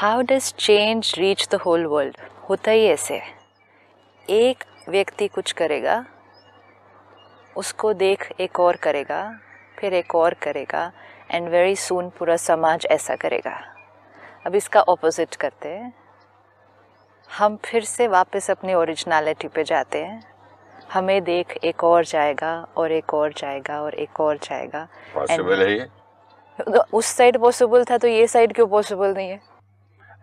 How does change reach the whole world होता ही ऐसे एक व्यक्ति कुछ करेगा उसको देख एक और करेगा फिर एक और करेगा एंड वेरी सून पूरा समाज ऐसा करेगा अब इसका ऑपोजिट करते हैं हम फिर से वापस अपनी ओरिजिनलिटी पे जाते हैं हमें देख एक और जाएगा और एक और जाएगा और एक और जाएगा पॉसिबल है उस साइड पॉसिबल था तो ये साइड क्यों पॉसिबल नहीं है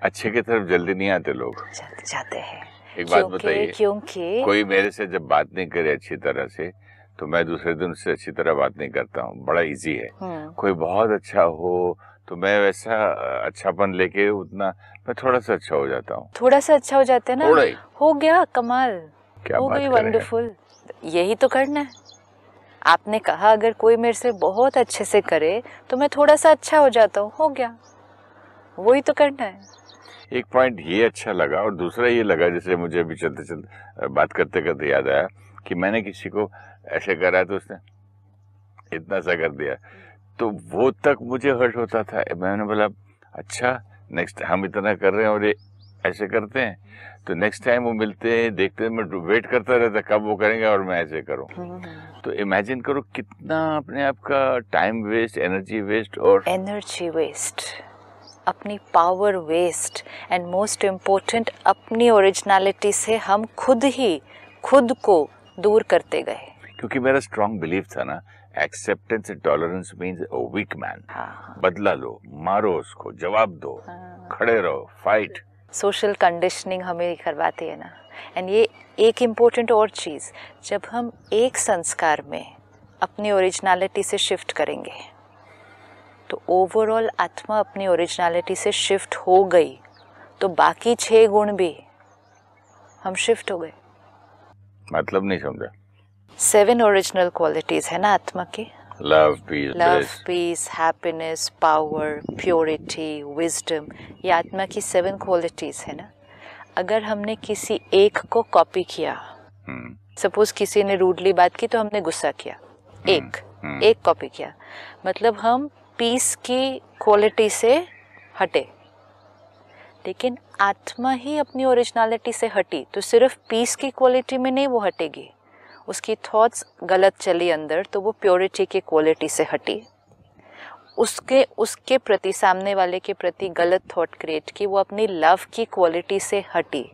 अच्छे की तरफ जल्दी नहीं आते लोग जाते हैं एक बात बताइए क्योंकि कोई मेरे से जब बात नहीं करे अच्छी तरह से तो मैं दूसरे दिन उससे अच्छी तरह बात नहीं करता हूँ बड़ा इजी है हम्म। कोई बहुत अच्छा हो तो मैं वैसा अच्छापन लेके उतना मैं थोड़ा सा अच्छा हो जाता हूँ थोड़ा सा अच्छा हो जाता है ना हो गया कमाल क्या हो गई वंडरफुल यही तो करना है आपने कहा अगर कोई मेरे से बहुत अच्छे से करे तो मैं थोड़ा सा अच्छा हो जाता हूँ हो गया वही तो करना है एक पॉइंट ये अच्छा लगा और दूसरा ये लगा जैसे मुझे अभी चलते चलते बात करते करते याद आया कि मैंने किसी को ऐसे करा तो उसने इतना सा कर दिया तो वो तक मुझे हर्ट होता था मैंने बोला अच्छा नेक्स्ट हम इतना कर रहे हैं और ये ऐसे करते हैं तो नेक्स्ट टाइम वो मिलते हैं देखते हैं मैं वेट करता रहता कब वो करेंगे और मैं ऐसे करूँ हम्म, हम्म। तो इमेजिन करो कितना अपने आप का टाइम वेस्ट एनर्जी वेस्ट और एनर्जी वेस्ट अपनी power waste and most important अपनी ओरिजिनलिटी से हम खुद ही खुद को दूर करते गए क्योंकि मेरा स्ट्रांग बिलीफ था ना acceptance and tolerance mean a weak man बदला लो मारो उसको जवाब दो हाँ। खड़े रहो फाइट सोशल कंडीशनिंग हमें करवाती है ना एंड ये एक इम्पोर्टेंट और चीज़ जब हम एक संस्कार में अपनी ओरिजिनलिटी से शिफ्ट करेंगे तो ओवरऑल आत्मा अपनी ओरिजिनलिटी से शिफ्ट हो गई तो बाकी छह गुण भी हम शिफ्ट हो गए मतलब नहीं समझा सेवन ओरिजिनल क्वालिटीज है ना आत्मा की love peace love peace happiness power purity wisdom ये आत्मा की सेवन क्वालिटीज है ना अगर हमने किसी एक को कॉपी किया सपोज हम्म। hmm. किसी ने रूडली बात की तो हमने गुस्सा किया hmm. एक hmm. एक कॉपी किया मतलब हम पीस की क्वालिटी से हटे लेकिन आत्मा ही अपनी ओरिजिनलिटी से हटी तो सिर्फ पीस की क्वालिटी में नहीं वो हटेगी उसकी थॉट्स गलत चली अंदर तो वो प्योरिटी की क्वालिटी से हटी उसके उसके प्रति सामने वाले के प्रति गलत थॉट क्रिएट की वो अपनी लव की क्वालिटी से हटी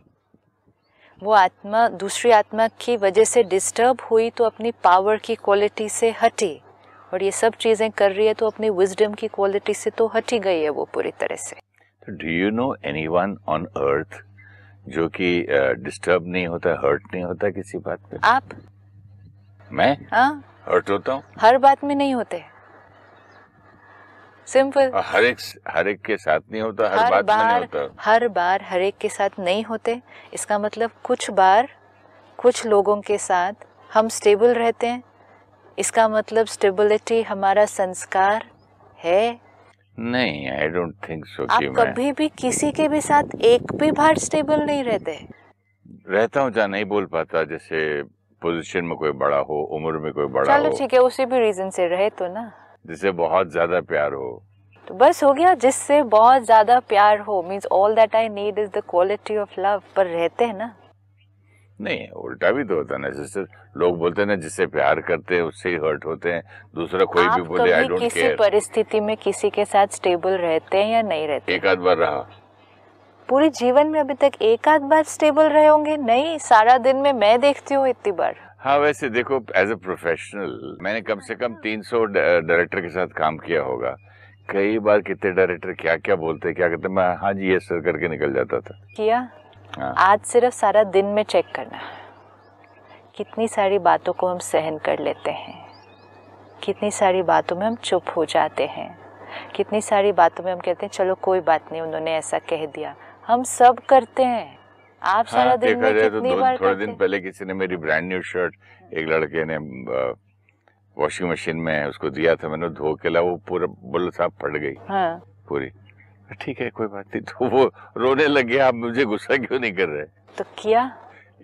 वो आत्मा दूसरी आत्मा की वजह से डिस्टर्ब हुई तो अपनी पावर की क्वालिटी से हटी और ये सब चीज़ें कर रही है तो अपनी विजडम की क्वालिटी से तो हट ही गई है वो पूरी तरह से do you know anyone on earth जो कि डिस्टर्ब uh, नहीं होता हर्ट नहीं होता किसी बात पे आप मैं हाँ हर्ट होता हूँ हर बात में नहीं होते सिंपल हर एक हर एक के साथ नहीं होता हर, हर बात बार, में नहीं होता हर बार हर एक के साथ नहीं होते इसका मतलब कुछ बार कुछ लोगों के साथ हम स्टेबल रहते हैं इसका मतलब स्टेबिलिटी हमारा संस्कार है नहीं आई डोंट थिंक सो आप कभी भी किसी के भी साथ एक भी बार स्टेबल नहीं रहते रहता हूँ जहाँ नहीं बोल पाता जैसे पोजीशन में कोई बड़ा हो उम्र में कोई बड़ा चलो ठीक है उसी भी रीजन से रहे तो ना जिसे बहुत ज्यादा प्यार हो तो बस हो गया जिससे बहुत ज्यादा प्यार हो means all that I need is the quality of love पर रहते हैं ना नहीं उल्टा भी तो होता ना जैसे लोग बोलते हैं ना जिससे प्यार करते हैं उससे ही हर्ट होते हैं दूसरा कोई भी बोले आई डोंट केयर किसी परिस्थिति में किसी के साथ स्टेबल रहते हैं या नहीं रहते एक आध बार रहा पूरे जीवन में अभी तक एक आध बार स्टेबल रहे होंगे नहीं सारा दिन में मैं देखती हूँ इतनी बार हाँ वैसे देखो एज ए प्रोफेशनल मैंने कम से कम 300 अच्छा। डायरेक्टर के साथ काम किया होगा कई बार कितने डायरेक्टर क्या क्या बोलते क्या कहते मैं हाँ जी ये सर करके निकल जाता था किया हाँ। आज सिर्फ सारा दिन में चेक करना कितनी सारी बातों को हम सहन कर लेते हैं कितनी सारी बातों में हम चुप हो जाते हैं कितनी सारी बातों में हम कहते हैं चलो कोई बात नहीं उन्होंने ऐसा कह दिया हम सब करते हैं आप हाँ, सारा दिन में तो कितनी तो बार थोड़े दिन पहले किसी ने मेरी ब्रांड न्यू शर्ट एक लड़के ने वॉशिंग मशीन में उसको दिया था मैंने धो के ला वो पूरा बोलो साहब फट गई हाँ। पूरी ठीक है कोई बात नहीं तो वो रोने लग गया आप मुझे गुस्सा क्यों नहीं कर रहे तो किया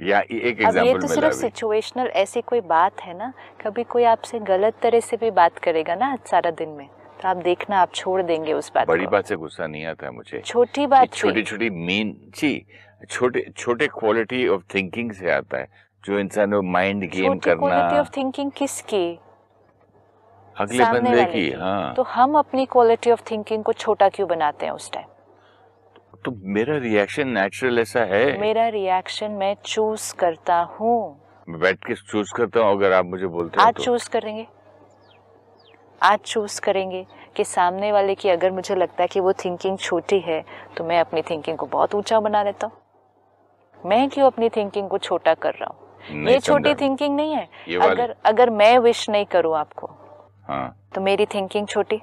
या एक अब ये तो सिर्फ सिचुएशनल ऐसी कोई बात है ना कभी कोई आपसे गलत तरह से भी बात करेगा ना सारा दिन में तो आप देखना आप छोड़ देंगे उस बात बड़ी बात से गुस्सा नहीं आता मुझे छोटी बात छोटी छोटी मीन जी छोटे छोटे क्वालिटी ऑफ थिंकिंग से आता है जो इंसान माइंड गेम करना क्वालिटी ऑफ थिंकिंग किसकी अगले बंदे की हाँ तो हम अपनी क्वालिटी ऑफ थिंकिंग को छोटा क्यों बनाते हैं उस टाइम तो मेरा रिएक्शन नेचुरल ऐसा है मेरा रिएक्शन मैं चूज करता हूँ बैठ के चूज करता हूँ अगर आप मुझे बोलते आज तो। चूज करेंगे आज चूज करेंगे कि सामने वाले की अगर मुझे लगता है कि वो थिंकिंग छोटी है तो मैं अपनी थिंकिंग को बहुत ऊंचा बना लेता हूँ मैं क्यों अपनी थिंकिंग को छोटा कर रहा हूँ ये छोटी थिंकिंग नहीं है अगर अगर मैं विश नहीं करूँ आपको हाँ तो मेरी थिंकिंग छोटी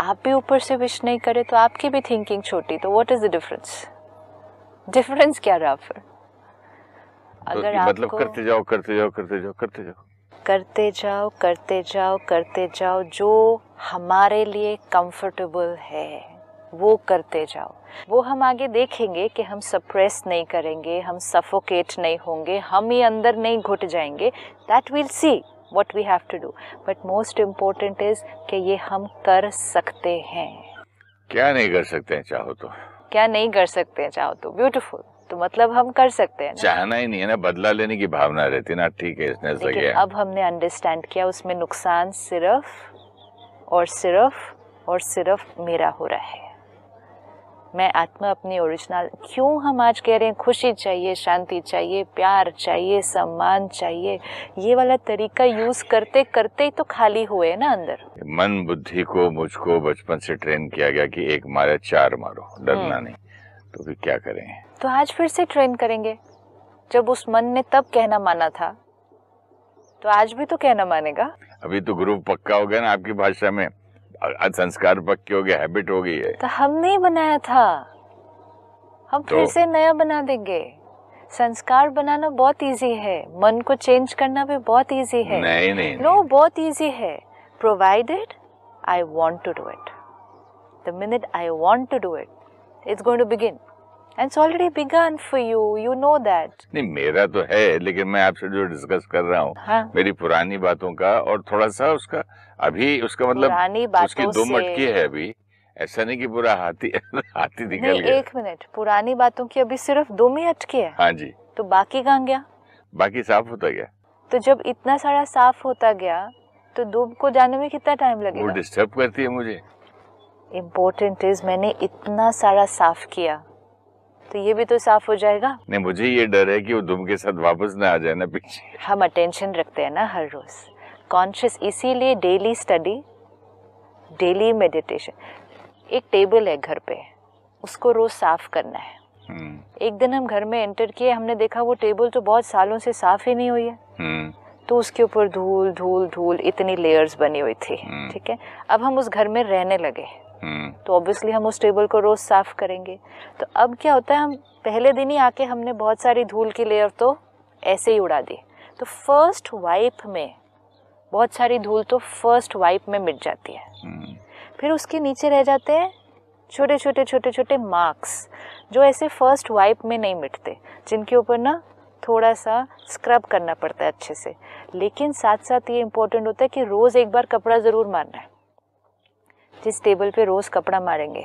आप भी ऊपर से विश नहीं करे तो आपकी भी थिंकिंग छोटी तो what is the difference difference क्या रहा फिर तो अगर तो मतलब करते जाओ करते जाओ करते जाओ करते जाओ करते जाओ करते जाओ करते जाओ जो हमारे लिए कंफर्टेबल है वो करते जाओ वो हम आगे देखेंगे कि हम सप्रेस नहीं करेंगे हम सफोकेट नहीं होंगे हम ही अंदर नहीं घुट जाएंगे that will see what we have to do but most important is कि ये हम कर सकते हैं क्या नहीं कर सकते हैं चाहो तो क्या नहीं कर सकते हैं चाहो तो ब्यूटीफुल तो मतलब हम कर सकते हैं ना? चाहना ही नहीं है ना बदला लेने की भावना रहती ना ठीक है इसने गया। अब हमने अंडरस्टैंड किया उसमें नुकसान सिर्फ और सिर्फ और सिर्फ मेरा हो रहा है मैं आत्मा अपनी ओरिजिनल क्यों हम आज कह रहे हैं खुशी चाहिए शांति चाहिए प्यार चाहिए सम्मान चाहिए ये वाला तरीका यूज करते करते ही तो खाली हुए ना अंदर मन बुद्धि को मुझको बचपन से ट्रेन किया गया कि एक मारे चार मारो डरना हम्म। नहीं तो फिर क्या करें तो आज फिर से ट्रेन करेंगे जब उस मन ने तब कहना माना था तो आज भी तो कहना मानेगा अभी तो गुरु पक्का हो गया ना आपकी भाषा में संस्कार पक्की हो गए हैबिट हो गई है तो हमने ही बनाया था हम तो... फिर से नया बना देंगे संस्कार बनाना बहुत इजी है मन को चेंज करना भी बहुत इजी है नहीं नहीं नो no, बहुत इजी है provided I want to do it the minute I want to do it it's going to begin and it's already begun for you you know that नहीं मेरा तो है लेकिन मैं आपसे जो डिस्कस कर रहा हूँ हाँ? मेरी पुरानी बातों का और थोड़ा सा उसका अभी उसका मतलब तो उसकी दो मटकी है अभी ऐसा नहीं कि पूरा हाथी हाथी निकल गया एक मिनट पुरानी बातों की अभी सिर्फ दो में अटके है हाँ जी तो बाकी कहाँ गया बाकी साफ होता गया तो जब इतना सारा साफ होता गया तो दुब को जाने में कितना टाइम लगेगा वो डिस्टर्ब करती है मुझे इम्पोर्टेंट इज मैंने इतना सारा साफ किया तो ये भी तो साफ हो जाएगा नहीं मुझे ये डर है कि वो दुम के साथ वापस ना आ जाए ना पीछे हम अटेंशन रखते हैं ना हर रोज कॉन्शियस इसीलिए डेली स्टडी डेली मेडिटेशन एक टेबल है घर पे उसको रोज साफ करना है hmm. एक दिन हम घर में एंटर किए हमने देखा वो टेबल तो बहुत सालों से साफ ही नहीं हुई है hmm. तो उसके ऊपर धूल धूल धूल इतनी लेयर्स बनी हुई थी hmm. ठीक है अब हम उस घर में रहने लगे तो ऑब्वियसली हम उस टेबल को रोज साफ करेंगे तो अब क्या होता है हम पहले दिन ही आके हमने बहुत सारी धूल की लेयर तो ऐसे ही उड़ा दी तो फर्स्ट वाइप में बहुत सारी धूल तो फर्स्ट वाइप में मिट जाती है हम्म। फिर उसके नीचे रह जाते हैं छोटे छोटे छोटे छोटे मार्क्स जो ऐसे फर्स्ट वाइप में नहीं मिटते जिनके ऊपर ना थोड़ा सा स्क्रब करना पड़ता है अच्छे से लेकिन साथ साथ ये इम्पोर्टेंट होता है कि रोज़ एक बार कपड़ा ज़रूर मारना है जिस टेबल पे रोज़ कपड़ा मारेंगे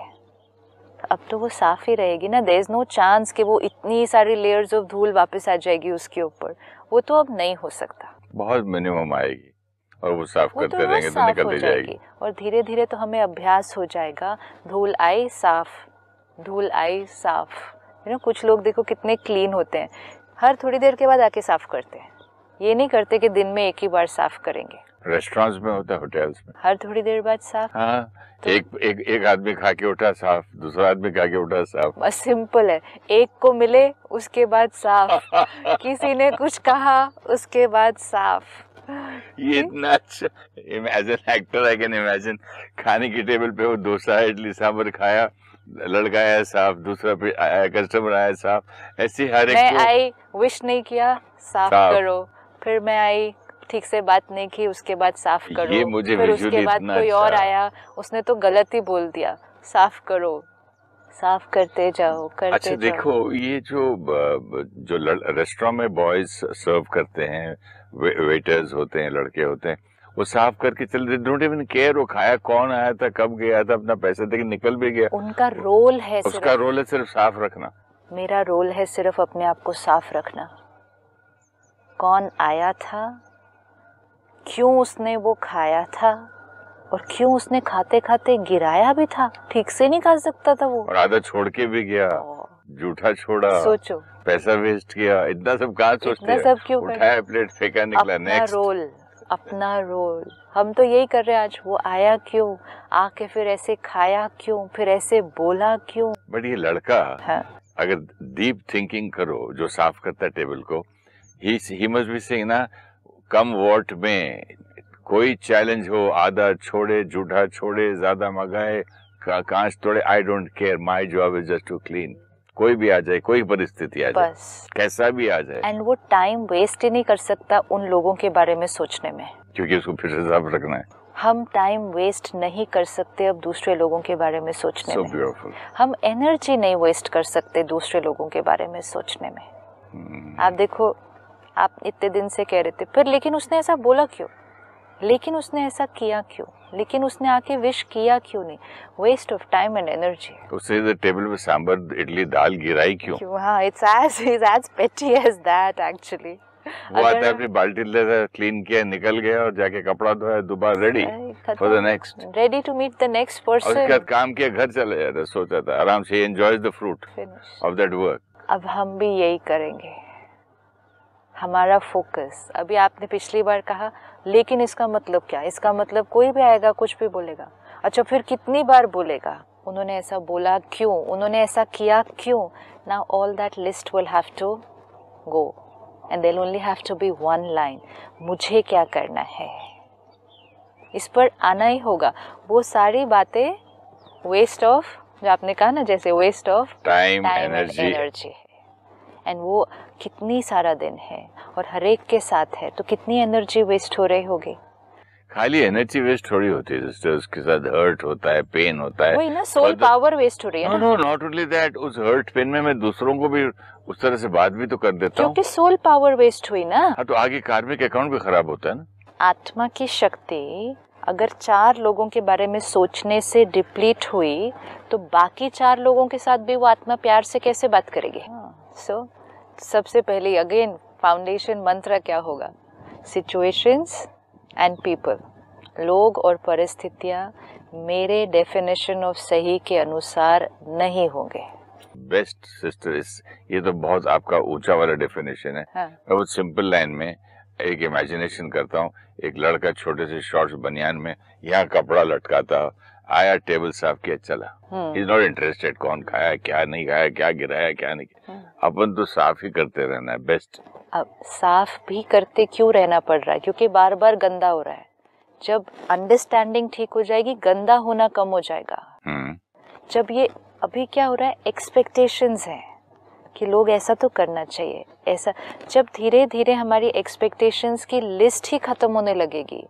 अब तो वो साफ़ ही रहेगी ना देर इज़ नो चांस कि वो इतनी सारी लेयर्स ऑफ धूल वापस आ जाएगी उसके ऊपर वो तो अब नहीं हो सकता बहुत मिनिमम आएगी और वो साफ वो करते तो रहेंगे तो निकल जाएगी।, जाएगी और धीरे धीरे तो हमें अभ्यास हो जाएगा धूल आई साफ धूल आई साफ यू नो कुछ लोग देखो कितने क्लीन होते हैं हर थोड़ी देर के बाद आके साफ करते हैं ये नहीं करते कि दिन में एक ही बार साफ करेंगे रेस्टोरेंट्स में होता है होटल्स में हर थोड़ी देर बाद साफ हाँ तो एक एक एक आदमी खा के उठा साफ दूसरा आदमी खा के उठा साफ बस सिंपल है एक को मिले उसके बाद साफ किसी ने कुछ कहा उसके बाद साफ ये इतना अच्छा as an actor I can imagine खाने की टेबल पे वो डोसा इडली सांभर खाया लड़का आया साफ दूसरा फिर आया कस्टमर आया साफ ऐसी हर एक मैं आई विश नहीं किया साफ, साफ करो फिर मैं आई ठीक से बात नहीं की उसके बाद साफ करो ये मुझे फिर उसके बाद कोई अच्छा और आया उसने तो गलत ही बोल दिया साफ करो साफ करते जाओ करते अच्छा जाओ। देखो ये जो जो रेस्टोरेंट में बॉयज सर्व करते हैं वे, वेटर्स होते हैं लड़के होते हैं वो साफ करके चल रहे डोंट इवन केयर वो खाया कौन आया था कब गया था अपना पैसा देके निकल भी गया उनका रोल है उसका रोल है सिर्फ साफ रखना मेरा रोल है सिर्फ अपने आप को साफ रखना कौन आया था क्यों उसने वो खाया था और क्यों उसने खाते खाते गिराया भी था ठीक से नहीं खा सकता था वो और आधा छोड़ के भी गया जूठा छोड़ा सोचो पैसा वेस्ट किया इतना सब कहा सोचते सब क्यों उठाया प्लेट फेंका निकला नेक्स्ट रोल अपना रोल हम तो यही कर रहे हैं आज वो आया क्यों आके फिर ऐसे खाया क्यों फिर ऐसे बोला क्यों बट ये लड़का हाँ। अगर डीप थिंकिंग करो जो साफ करता है टेबल को ही मस्ट बी सिंह ना कम वॉट में कोई चैलेंज हो आधा छोड़े जूठा छोड़े ज्यादा मंगाए कांच तोड़े I don't care my job is just to clean कोई भी आ जाए कोई परिस्थिति आ जाए बस कैसा भी आ जाए एंड वो टाइम वेस्ट ही नहीं कर सकता उन लोगों के बारे में सोचने में क्योंकि उसको फिर से साफ रखना है हम टाइम वेस्ट नहीं कर सकते अब दूसरे लोगों के बारे में सोचने so में beautiful. हम एनर्जी नहीं वेस्ट कर सकते दूसरे लोगों के बारे में सोचने में hmm. आप देखो आप इतने दिन से कह रहे थे फिर लेकिन उसने ऐसा बोला क्यों लेकिन उसने ऐसा किया क्यों लेकिन उसने आके विश किया क्यों नहीं waste of time and energy उसने टेबल पे सांबर इडली दाल गिराई क्यों हाँ it's as is as petty as that actually वो आता है अपनी बाल्टी ले रहा क्लीन किया निकल गया और जाके कपड़ा धोया दोबारा ready for the next ready to meet the next person उसके बाद काम किया घर चला जाता सोचा था आराम से enjoys the fruit of that work अब हम भी यही करेंगे हमारा फोकस अभी आपने पिछली बार कहा लेकिन इसका मतलब क्या इसका मतलब कोई भी आएगा कुछ भी बोलेगा अच्छा फिर कितनी बार बोलेगा उन्होंने ऐसा बोला क्यों उन्होंने ऐसा किया क्यों ना all that list will have to go and then only have to be one line मुझे क्या करना है इस पर आना ही होगा वो सारी बातें वेस्ट ऑफ जो आपने कहा ना जैसे waste of time energy energy and वो कितनी सारा दिन है और हर एक के साथ है तो कितनी एनर्जी वेस्ट हो रही होगी खाली एनर्जी वेस्ट थोड़ी होती है सिस्टर्स के साथ हर्ट होता है पेन होता है वही ना सोल पावर वेस्ट हो रही है no no not only that उस हर्ट पेन में मैं दूसरों को भी उस तरह से बात भी तो कर देता हूँ क्योंकि सोल पावर वेस्ट हुई ना हाँ तो आगे कार्मिक अकाउंट भी खराब होता है ना आत्मा की शक्ति अगर चार लोगों के बारे में सोचने से डिप्लीट हुई तो बाकी चार लोगों के साथ भी वो आत्मा प्यार से कैसे बात करेगी सो हाँ। hmm. so, सबसे पहले अगेन फाउंडेशन मंत्र क्या होगा सिचुएशंस एंड पीपल लोग और परिस्थितियाँ मेरे डेफिनेशन ऑफ सही के अनुसार नहीं होंगे बेस्ट सिस्टर इस ये तो बहुत आपका ऊंचा वाला डेफिनेशन है हाँ. बहुत सिंपल लाइन में एक इमेजिनेशन करता हूँ एक लड़का छोटे से शॉर्ट्स बनियान में यहाँ कपड़ा लटकाता आया टेबल साफ किया चला इज नॉट इंटरेस्टेड कौन खाया क्या नहीं खाया क्या गिराया क्या नहीं हम्म। अपन तो साफ ही करते रहना है बेस्ट अब साफ भी करते क्यों रहना पड़ रहा है क्योंकि बार बार गंदा हो रहा है जब अंडरस्टैंडिंग ठीक हो जाएगी गंदा होना कम हो जाएगा हम्म। जब ये अभी क्या हो रहा है एक्सपेक्टेशंस हैं कि लोग ऐसा तो करना चाहिए ऐसा जब धीरे धीरे हमारी एक्सपेक्टेशंस की लिस्ट ही ख़त्म होने लगेगी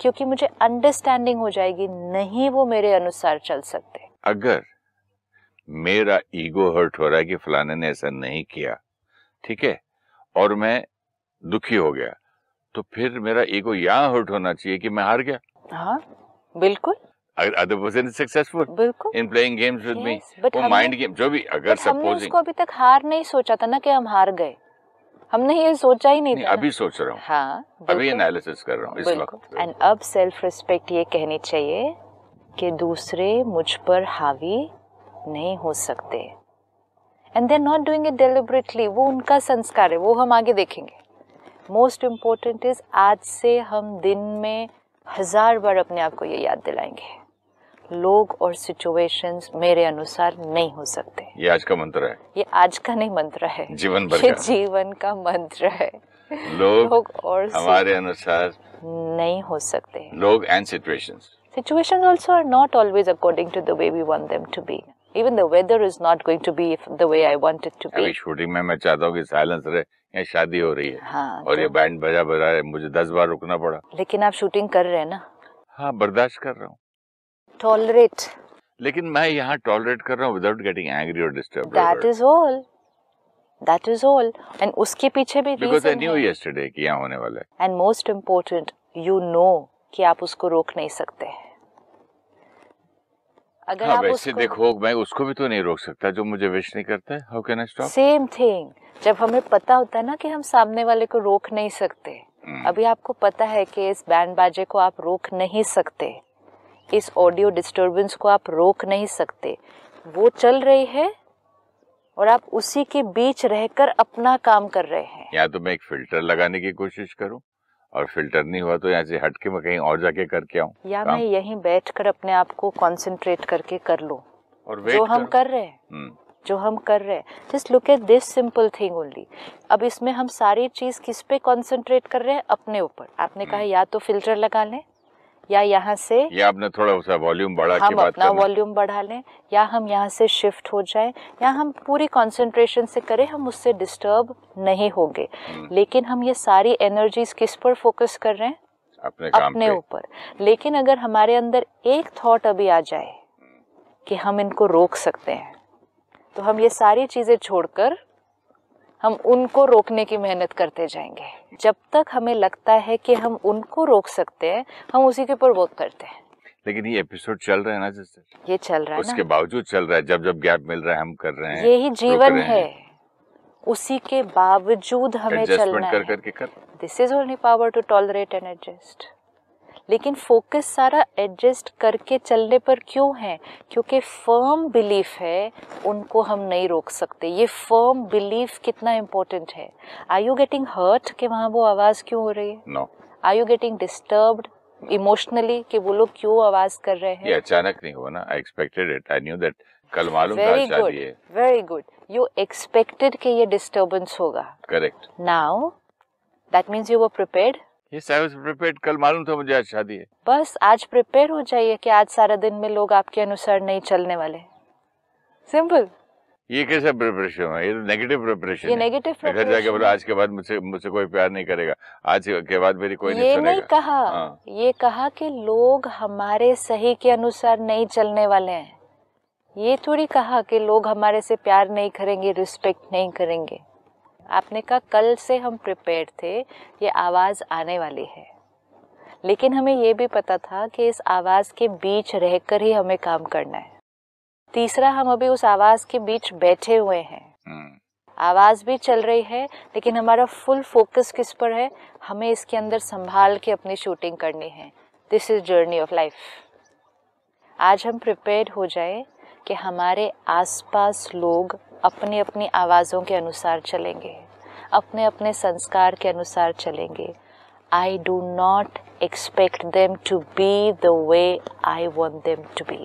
क्योंकि मुझे अंडरस्टैंडिंग हो जाएगी नहीं वो मेरे अनुसार चल सकते अगर मेरा ईगो हर्ट हो रहा है कि फलाने ने ऐसा नहीं किया ठीक है और मैं दुखी हो गया तो फिर मेरा ईगो यहाँ हर्ट होना चाहिए कि मैं हार गया हाँ बिल्कुल अगर other person is successful in playing games with me वो माइंड गेम जो भी अगर सपोज उसको अभी तक हार नहीं सोचा था ना कि हम हार गए हमने ये सोचा ही नहीं, नहीं था अभी सोच रहा हूँ हाँ, अभी एनालिसिस कर रहा हूँ इस वक्त एंड अब सेल्फ रिस्पेक्ट ये कहनी चाहिए कि दूसरे मुझ पर हावी नहीं हो सकते and they're not doing it deliberately वो उनका संस्कार है वो हम आगे देखेंगे मोस्ट इम्पोर्टेंट इज आज से हम दिन में हजार बार अपने आप को ये याद दिलाएंगे लोग और सिचुएशंस मेरे अनुसार नहीं हो सकते ये आज का मंत्र है ये आज का नहीं मंत्र है जीवन भर का जीवन का मंत्र है लोग, लोग और हमारे अनुसार नहीं हो सकते लोग and situations situations also are not always according to the way we want them to be even the weather is not going to be the way I want it to shooting में मैं चाहता हूँ कि silence रहे शादी हो रही है हाँ, और तो... ये बैंड बजा बजा है मुझे दस बार रुकना पड़ा लेकिन आप शूटिंग कर रहे हैं ना हाँ बर्दाश्त कर रहा हूँ टॉलरेट लेकिन मैं यहाँ टॉलरेट कर रहा हूँ विदाउट गेटिंग एंग्री और disturb that is all that is all and उसके पीछे भी बिकॉज आई न्यू यस्टरडे कि यहाँ होने वाला है and most important you know कि आप उसको रोक नहीं सकते अगर हाँ, आप वैसे उसको... देखो मैं उसको भी तो नहीं रोक सकता जो मुझे विश नहीं करता how can I stop same thing जब हमें पता होता है ना कि हम सामने वाले को रोक नहीं सकते hmm. अभी आपको पता है कि इस बैंड बाजे को आप रोक नहीं सकते इस ऑडियो डिस्टरबेंस को आप रोक नहीं सकते वो चल रही है और आप उसी के बीच रहकर अपना काम कर रहे हैं या तो मैं एक फिल्टर लगाने की कोशिश करूं और फिल्टर नहीं हुआ तो यहाँ से हटके मैं कहीं और जाके करके आऊँ या मैं यहीं बैठकर अपने आप को कॉन्सेंट्रेट करके कर लो और जो हम कर, कर रहे हैं हम्म। जो हम कर रहे हैं just look at this simple thing only अब इसमें हम सारी चीज किस पे कॉन्सेंट्रेट कर रहे हैं अपने ऊपर आपने कहा हम्म। या तो फिल्टर लगा लें या यहाँ से या आपने थोड़ा सा वॉल्यूम बढ़ा हम अपना वॉल्यूम बढ़ा लें या हम यहाँ से शिफ्ट हो जाएं या हम पूरी कंसंट्रेशन से करें हम उससे डिस्टर्ब नहीं होंगे हम्म। लेकिन हम ये सारी एनर्जीज किस पर फोकस कर रहे हैं अपने अपने ऊपर लेकिन अगर हमारे अंदर एक थॉट अभी आ जाए कि हम इनको रोक सकते हैं तो हम ये सारी चीज़ें छोड़कर हम उनको रोकने की मेहनत करते जाएंगे जब तक हमें लगता है कि हम उनको रोक सकते हैं हम उसी के ऊपर वर्क करते हैं लेकिन ये एपिसोड चल रहा है ना जैसे ये चल रहा है उसके बावजूद चल रहा है जब जब गैप मिल रहा है हम कर रहे हैं यही जीवन है उसी के बावजूद हमें चलना कर, है this is only power to tolerate and adjust लेकिन फोकस सारा एडजस्ट करके चलने पर क्यों है क्योंकि फर्म बिलीफ है उनको हम नहीं रोक सकते ये फर्म बिलीफ कितना इम्पोर्टेंट है आर यू गेटिंग हर्ट कि वहाँ वो आवाज़ क्यों हो रही है are you getting disturbed emotionally कि वो लोग क्यों आवाज कर रहे हैं ये अचानक नहीं हुआ ना I expected it I knew that कल मालूम very good very good you expected कि ये डिस्टर्बेंस होगा correct now that means you were prepared ये सर्विस प्रिपेयर कल मालूम था मुझे आज शादी है बस आज प्रिपेयर हो जाइए कि आज सारा दिन में लोग आपके अनुसार नहीं चलने वाले सिंपल ये कैसा प्रिपरेशन है ये तो नेगेटिव प्रिपरेशन ये नेगेटिव घर जाके बोला आज के बाद मुझसे मुझसे कोई प्यार नहीं करेगा आज के बाद मेरी कोई ये नहीं, नहीं कहा हाँ। ये कहा कि लोग हमारे सही के अनुसार नहीं चलने वाले हैं ये थोड़ी कहा कि लोग हमारे से प्यार नहीं करेंगे रिस्पेक्ट नहीं करेंगे आपने कहा कल से हम प्रिपेयर थे ये आवाज़ आने वाली है लेकिन हमें ये भी पता था कि इस आवाज़ के बीच रहकर ही हमें काम करना है तीसरा हम अभी उस आवाज़ के बीच बैठे हुए हैं हम्म। आवाज़ भी चल रही है लेकिन हमारा फुल फोकस किस पर है हमें इसके अंदर संभाल के अपनी शूटिंग करनी है this is journey of life आज हम प्रिपेयर हो जाए कि हमारे आसपास लोग अपनी अपनी आवाज़ों के अनुसार चलेंगे अपने अपने संस्कार के अनुसार चलेंगे I do not expect them to be the way I want them to be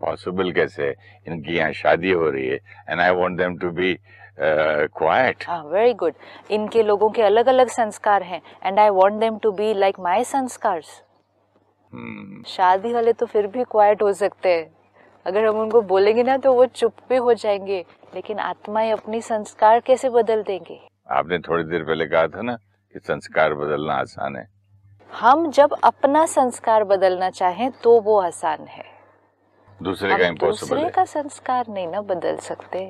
possible कैसे इनकी यहाँ शादी हो रही है and I want them to be quite very good इनके लोगों के अलग अलग संस्कार हैं and I want them to be like my संस्कार शादी वाले तो फिर भी क्वाइट हो सकते हैं अगर हम उनको बोलेंगे ना तो वो चुप भी हो जाएंगे लेकिन आत्माएं अपनी संस्कार कैसे बदल देंगे आपने थोड़ी देर पहले कहा था ना कि संस्कार बदलना आसान है हम जब अपना संस्कार बदलना चाहें तो वो आसान है दूसरे का दूसरे है। का संस्कार नहीं ना बदल सकते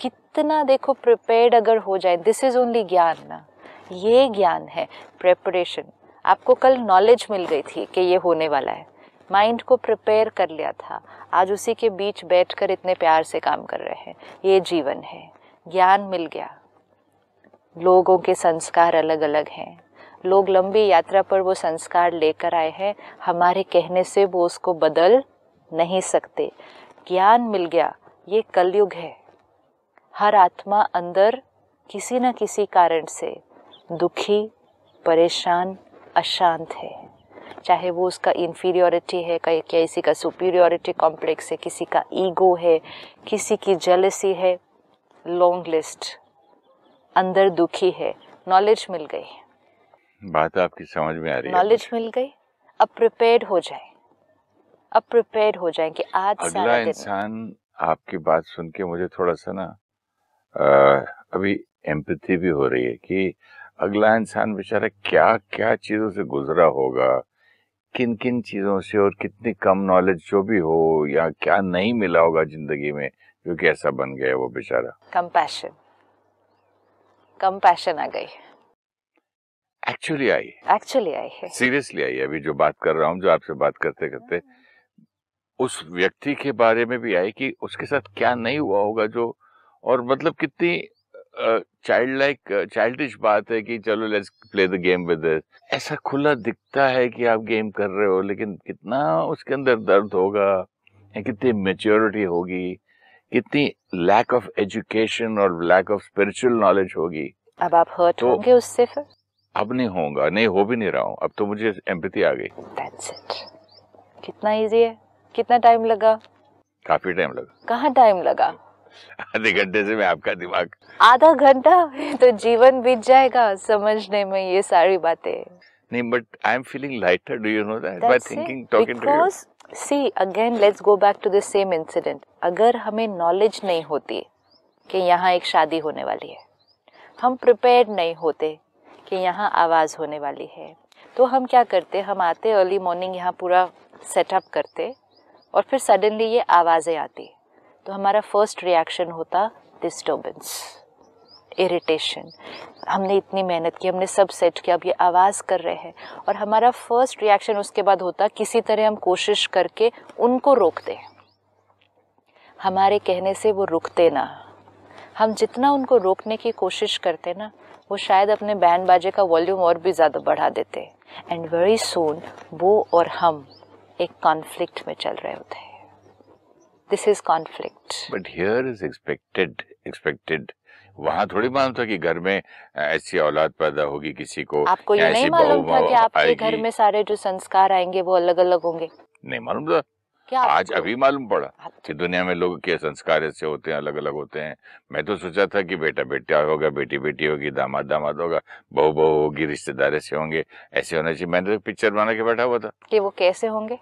कितना देखो प्रिपेयर्ड अगर हो जाए दिस इज ओनली ज्ञान ना ये ज्ञान है प्रेपरेशन आपको कल नॉलेज मिल गई थी कि ये होने वाला है माइंड को प्रिपेयर कर लिया था आज उसी के बीच बैठकर इतने प्यार से काम कर रहे हैं ये जीवन है ज्ञान मिल गया लोगों के संस्कार अलग अलग हैं लोग लंबी यात्रा पर वो संस्कार लेकर आए हैं हमारे कहने से वो उसको बदल नहीं सकते ज्ञान मिल गया ये कलयुग है हर आत्मा अंदर किसी न किसी कारण से दुखी परेशान अशांत है चाहे वो उसका इन्फीरियोरिटी है क्या किसी का सुपीरियोरिटी कॉम्प्लेक्स है किसी का ईगो है किसी की जलसी है लॉन्ग लिस्ट अंदर दुखी है नॉलेज मिल गई बात तो आपकी समझ में आ रही है नॉलेज मिल गई अब प्रिपेयर हो जाए अब प्रिपेयर हो जाए कि आज अगला इंसान आपकी बात सुन के मुझे थोड़ा सा ना अभी एम्पथी भी हो रही है कि अगला इंसान बेचारा क्या क्या चीजों से गुजरा होगा किन किन चीज़ों से और कितनी कम नॉलेज जो भी हो या क्या नहीं मिला होगा जिंदगी में जो कि ऐसा बन गया वो बेचारा कंपैशन कंपैशन आ गई एक्चुअली आई एक्चुअली आई है सीरियसली आई अभी जो बात कर रहा हूँ जो आपसे बात करते करते हम्म। उस व्यक्ति के बारे में भी आई कि उसके साथ क्या नहीं हुआ होगा जो और मतलब कितनी चाइल्ड लाइक चाइल्डिश बात है कि चलो let's play the game with this ऐसा खुला दिखता है कि आप गेम कर रहे हो लेकिन कितना उसके अंदर दर्द होगा या कितनी मेच्योरिटी होगी कितनी लैक ऑफ एजुकेशन और लैक ऑफ स्पिरिचुअल नॉलेज होगी अब आप हर्ट तो, होंगे उससे फिर अब नहीं होगा नहीं हो भी नहीं रहा हूँ अब तो मुझे एम्पति आ गई दैट्स इट कितना इजी है कितना टाइम लगा काफी टाइम लगा कहाँ टाइम लगा आधे घंटे से मैं आपका दिमाग आधा घंटा तो जीवन बीत जाएगा समझने में ये सारी बातें नहीं but I am feeling lighter do you know that by thinking talking to you see again let's go back to the same incident अगर हमें नॉलेज नहीं होती कि यहाँ एक शादी होने वाली है हम प्रिपेयर्ड नहीं होते कि यहाँ आवाज़ होने वाली है तो हम क्या करते हम आते अर्ली मॉर्निंग यहाँ पूरा सेटअप करते और फिर सडनली ये आवाज़ें आती तो हमारा फर्स्ट रिएक्शन होता डिस्टर्बेंस इरिटेशन हमने इतनी मेहनत की हमने सब सेट किया अब ये आवाज़ कर रहे हैं और हमारा फर्स्ट रिएक्शन उसके बाद होता किसी तरह हम कोशिश करके उनको रोक दें हमारे कहने से वो रुकते ना हम जितना उनको रोकने की कोशिश करते ना वो शायद अपने बैंड बाजे का वॉल्यूम और भी ज़्यादा बढ़ा देते एंड वेरी सोन वो और हम एक कॉन्फ्लिक्ट में चल रहे होते हैं this is conflict but here is expected expected वहाँ थोड़ी मालूम था कि घर में ऐसी औलाद पैदा होगी किसी को आपको ये नहीं मालूम था कि आपके घर में सारे जो संस्कार आएंगे वो अलग अलग होंगे नहीं मालूम था क्या आज अभी मालूम पड़ा कि दुनिया में लोग के संस्कार ऐसे होते हैं अलग अलग होते हैं मैं तो सोचा था कि बेटा बेटा होगा बेटी बेटी होगी दामाद दामाद होगा बहू बहू होगी रिश्तेदार ऐसे होंगे ऐसे होना चाहिए मैंने तो पिक्चर बना के बैठा हुआ था कि वो कैसे होंगे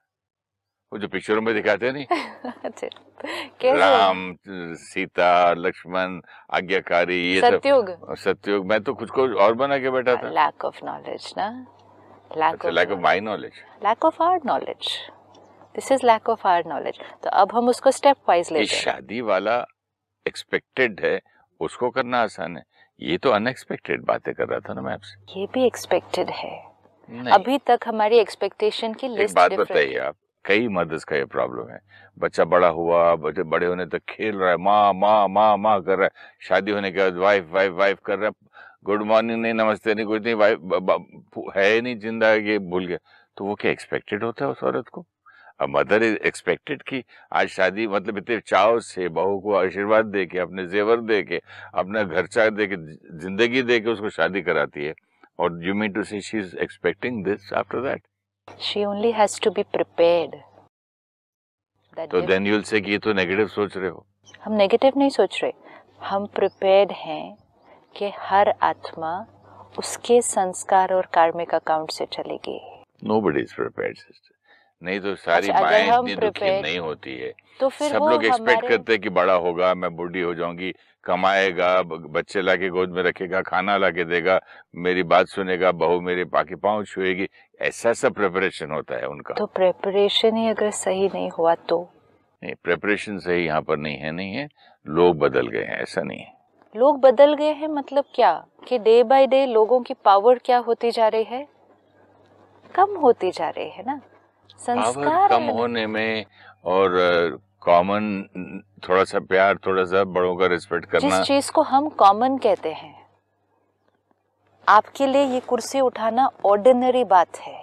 वो जो पिक्चरों में दिखाते नहीं अच्छा, राम सीता लक्ष्मण आज्ञाकारी ये सत्युग सत्युग मैं तो खुद को और बना के बैठा था लैक ऑफ नॉलेज ना lack of my knowledge lack of our knowledge this is lack of our knowledge तो अब हम उसको स्टेप वाइज लेते हैं शादी वाला एक्सपेक्टेड है उसको करना आसान है ये तो अनएक्सपेक्टेड बातें कर रहा था ना मैं आपसे ये भी एक्सपेक्टेड है अभी तक हमारी एक्सपेक्टेशन की लिस्ट बात बताइए आप कई मदर्स का ये प्रॉब्लम है बच्चा बड़ा हुआ बच्चे बड़े होने तक खेल रहा है माँ माँ माँ माँ कर रहा है शादी होने के बाद वाइफ वाइफ वाइफ कर रहा है गुड मॉर्निंग नहीं नमस्ते नहीं कुछ नहीं वाइफ है नहीं जिंदा ये भूल गया तो वो क्या एक्सपेक्टेड होता है उस औरत को अब मदर इज एक्सपेक्टेड कि आज शादी मतलब इतने चाव से बहू को आशीर्वाद दे के अपने जेवर दे के अपना घर चार दे के जिंदगी दे के उसको शादी कराती है और you mean to see she is expecting this after that she only has to be prepared तो देन यू से कि ये तो नेगेटिव सोच रहे हो हम नेगेटिव नहीं सोच रहे हम प्रिपेयर्ड हैं कि हर आत्मा उसके संस्कार और कार्मिक अकाउंट से चलेगी नोबडी इज प्रिपेयर्ड सिस्टर नहीं तो सारी अच्छा, माएँ इतनी दुखी नहीं होती है तो फिर सब लोग एक्सपेक्ट करते हैं कि बड़ा होगा मैं बूढ़ी हो जाऊंगी कमाएगा बच्चे लाके गोद में रखेगा खाना ला के देगा मेरी बात सुनेगा बहू मेरे पाकि पाँव छुएगी ऐसा सब प्रेपरेशन होता है उनका तो प्रेपरेशन ही अगर सही नहीं हुआ तो नहीं प्रेपरेशन सही यहाँ पर नहीं है नहीं है लोग बदल गए हैं ऐसा नहीं है लोग बदल गए हैं मतलब क्या कि डे बाय डे लोगों की पावर क्या होती जा रही है कम होती जा रही है ना संस्कार कम होने में और कॉमन थोड़ा सा प्यार थोड़ा सा बड़ों का रिस्पेक्ट करना जिस चीज को हम कॉमन कहते हैं आपके लिए ये कुर्सी उठाना ऑर्डिनरी बात है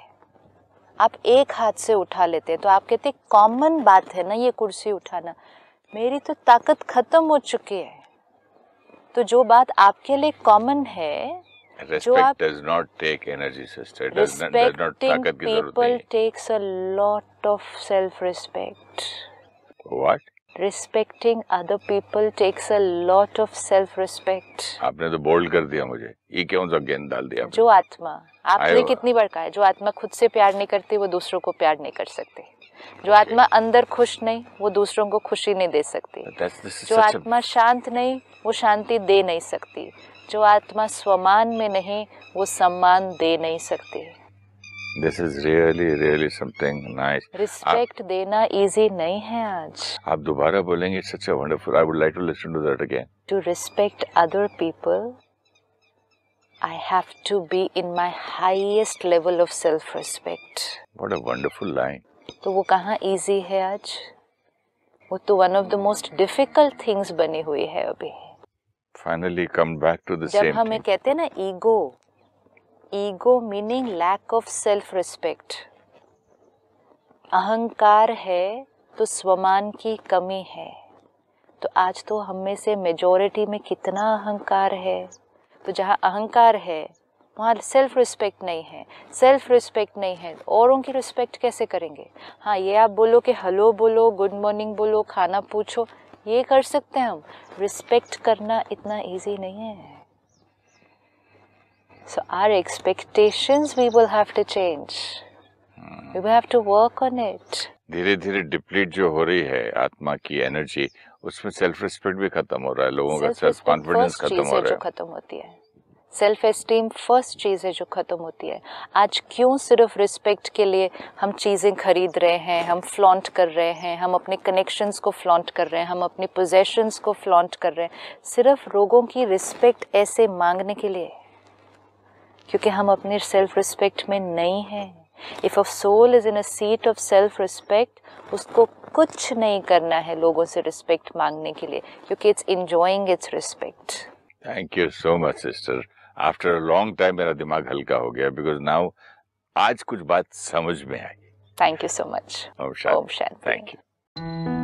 आप एक हाथ से उठा लेते हैं तो आप कहते कॉमन बात है ना ये कुर्सी उठाना मेरी तो ताकत खत्म हो चुकी है तो जो बात आपके लिए कॉमन है Respect does not take energy, sister. It does not, does not ताकत की जरूरत नहीं people takes a lot of self-respect. What? Respecting other people takes a lot of self-respect. आपने तो बोल्ड कर दिया मुझे ये क्यों सा गेंद डाल दिया जो आत्मा आपने कितनी बार कहा है जो आत्मा खुद से प्यार नहीं करती वो दूसरों को प्यार नहीं कर सकती जो आत्मा अंदर खुश नहीं वो दूसरों को खुशी नहीं दे सकती जो आत्मा शांत नहीं वो शांति दे नहीं सकती जो आत्मा स्वमान में नहीं वो सम्मान दे नहीं सकती this is really really something nice respect देना इजी नहीं है आज आप दोबारा बोलेंगे it's such a wonderful I would like to listen to that again to respect other people I have to be in my highest level of self respect what a wonderful line तो वो कहां easy है आज वो तो one of the most difficult things बनी हुई है अभी finally come back to the जब हमें कहते हैं ना ego ego meaning lack of self respect अहंकार है तो स्वमान की कमी है तो आज तो हम में से मेजोरिटी में कितना अहंकार है तो जहाँ अहंकार है वहाँ सेल्फ रिस्पेक्ट नहीं है सेल्फ रिस्पेक्ट नहीं है औरों की रिस्पेक्ट कैसे करेंगे हाँ ये आप बोलो कि हेलो बोलो गुड मॉर्निंग बोलो खाना पूछो ये कर सकते हैं हम रिस्पेक्ट करना इतना इजी नहीं है so our expectations we will have to change we We will have to work धीरे धीरे डिप्लीट जो हो रही है आत्मा की एनर्जी उसमें सेल्फ रिस्पेक्ट भी खत्म हो रहा है लोगों का सेल्फ कॉन्फिडेंस खत्म हो रहा है खत्म होती है सेल्फ एस्टीम फर्स्ट चीज़ है जो ख़त्म होती है आज क्यों सिर्फ रिस्पेक्ट के लिए हम चीज़ें खरीद रहे हैं हम फ्लॉन्ट कर रहे हैं हम अपने कनेक्शंस को फ्लॉन्ट कर रहे हैं हम अपने पोजेशंस को फ्लॉन्ट कर रहे हैं सिर्फ लोगों की रिस्पेक्ट ऐसे मांगने के लिए क्योंकि हम अपने सेल्फ रिस्पेक्ट में नहीं हैं if a soul is in a seat of self respect उसको कुछ नहीं करना है लोगों से रिस्पेक्ट मांगने के लिए क्योंकि it's enjoying it's respect thank you so much sister after long time मेरा दिमाग हल्का हो गया बिकॉज नाउ आज कुछ बात समझ में आई थैंक यू सो मच ओम शांति थैंक यू